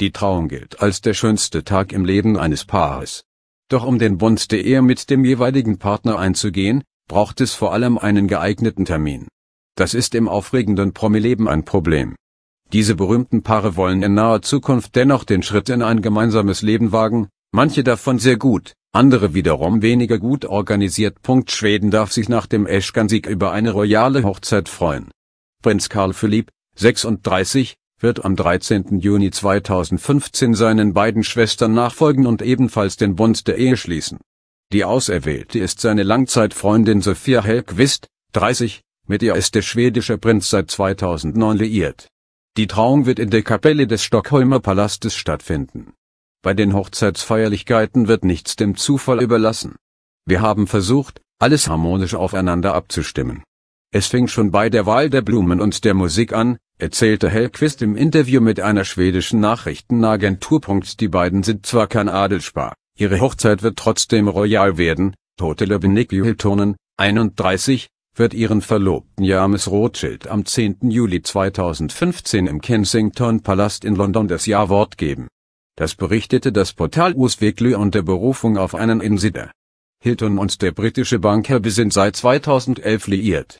Die Trauung gilt als der schönste Tag im Leben eines Paares. Doch um den Bund der Ehe mit dem jeweiligen Partner einzugehen, braucht es vor allem einen geeigneten Termin. Das ist im aufregenden Promileben ein Problem. Diese berühmten Paare wollen in naher Zukunft dennoch den Schritt in ein gemeinsames Leben wagen, manche davon sehr gut, andere wiederum weniger gut organisiert. Punkt Schweden darf sich nach dem Eschkan-Sieg über eine royale Hochzeit freuen. Prinz Karl Philipp, 36, wird am 13. Juni 2015 seinen beiden Schwestern nachfolgen und ebenfalls den Bund der Ehe schließen. Die Auserwählte ist seine Langzeitfreundin Sophia Hellqvist, 30, mit ihr ist der schwedische Prinz seit 2009 liiert. Die Trauung wird in der Kapelle des Stockholmer Palastes stattfinden. Bei den Hochzeitsfeierlichkeiten wird nichts dem Zufall überlassen. Wir haben versucht, alles harmonisch aufeinander abzustimmen. Es fing schon bei der Wahl der Blumen und der Musik an, erzählte Hellquist im Interview mit einer schwedischen Nachrichtenagentur. Die beiden sind zwar kein Adelspar, ihre Hochzeit wird trotzdem royal werden. Tote Lebenik Hiltonen, 31, wird ihren Verlobten James Rothschild am 10. Juli 2015 im Kensington Palast in London das Ja-Wort geben. Das berichtete das Portal Usweekly unter Berufung auf einen Insider. Hilton und der britische Banker sind seit 2011 liiert.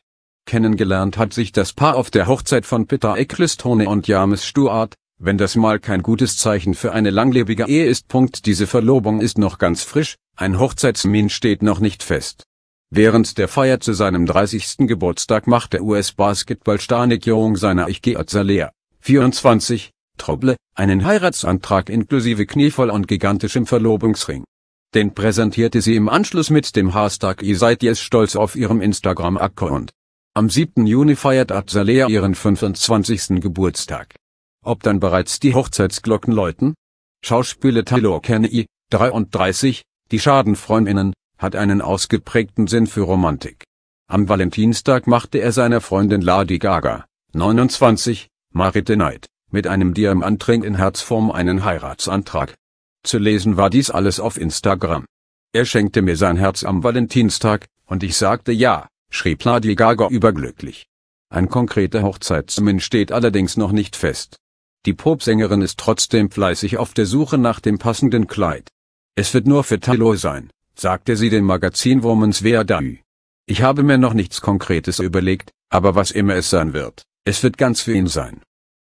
Kennengelernt hat sich das Paar auf der Hochzeit von Peter Ecclestone und James Stuart, wenn das mal kein gutes Zeichen für eine langlebige Ehe ist. Punkt. Diese Verlobung ist noch ganz frisch, ein Hochzeitsmin steht noch nicht fest. Während der Feier zu seinem 30. Geburtstag machte US-Basketballstar Nick Young seiner Ich Salea, 24, Trouble, einen Heiratsantrag inklusive Knievoll und gigantischem Verlobungsring. Den präsentierte sie im Anschluss mit dem Hashtag Ihr seid jetzt stolz auf ihrem Instagram-Account. Am 7. Juni feiert Azalea ihren 25. Geburtstag. Ob dann bereits die Hochzeitsglocken läuten? Schauspieler Taylor Kenny, 33, die Schadenfreundinnen, hat einen ausgeprägten Sinn für Romantik. Am Valentinstag machte er seiner Freundin Lady Gaga, 29, Marite Knight, mit einem Diamantring in Herzform einen Heiratsantrag. Zu lesen war dies alles auf Instagram. Er schenkte mir sein Herz am Valentinstag, und ich sagte ja schrieb Lady Gaga überglücklich. Ein konkreter Hochzeitstermin steht allerdings noch nicht fest. Die Popsängerin ist trotzdem fleißig auf der Suche nach dem passenden Kleid. Es wird nur für Taylor sein, sagte sie dem Magazin Woman's Wear Diary. Ich habe mir noch nichts Konkretes überlegt, aber was immer es sein wird, es wird ganz für ihn sein.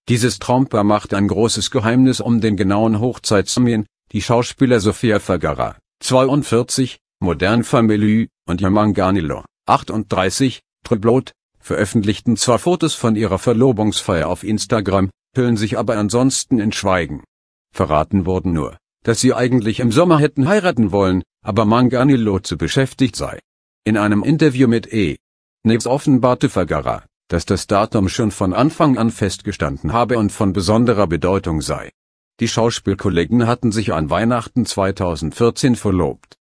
Dieses Traumpaar macht ein großes Geheimnis um den genauen Hochzeitstermin, die Schauspieler Sofia Vergara, 42, modern Family, und Yamanganilo, 38, Trublot, veröffentlichten zwar Fotos von ihrer Verlobungsfeier auf Instagram, hüllen sich aber ansonsten in Schweigen. Verraten wurden nur, dass sie eigentlich im Sommer hätten heiraten wollen, aber Manganillo zu beschäftigt sei. In einem Interview mit E! News offenbarte Fagara, dass das Datum schon von Anfang an festgestanden habe und von besonderer Bedeutung sei. Die Schauspielkollegen hatten sich an Weihnachten 2014 verlobt.